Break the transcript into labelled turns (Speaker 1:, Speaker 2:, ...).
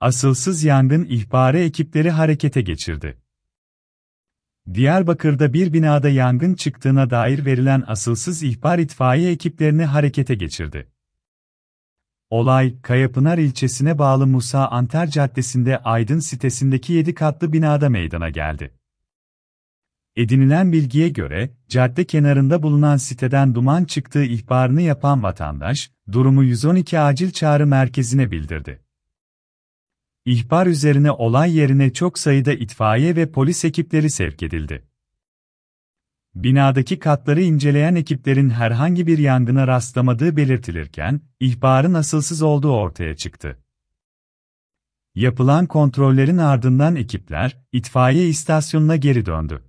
Speaker 1: asılsız yangın ihbarı ekipleri harekete geçirdi. Diyarbakır'da bir binada yangın çıktığına dair verilen asılsız ihbar itfaiye ekiplerini harekete geçirdi. Olay, Kayapınar ilçesine bağlı Musa Anter Caddesi'nde Aydın sitesindeki 7 katlı binada meydana geldi. Edinilen bilgiye göre, cadde kenarında bulunan siteden duman çıktığı ihbarını yapan vatandaş, durumu 112 acil çağrı merkezine bildirdi. İhbar üzerine olay yerine çok sayıda itfaiye ve polis ekipleri sevk edildi. Binadaki katları inceleyen ekiplerin herhangi bir yangına rastlamadığı belirtilirken, ihbarın asılsız olduğu ortaya çıktı. Yapılan kontrollerin ardından ekipler, itfaiye istasyonuna geri döndü.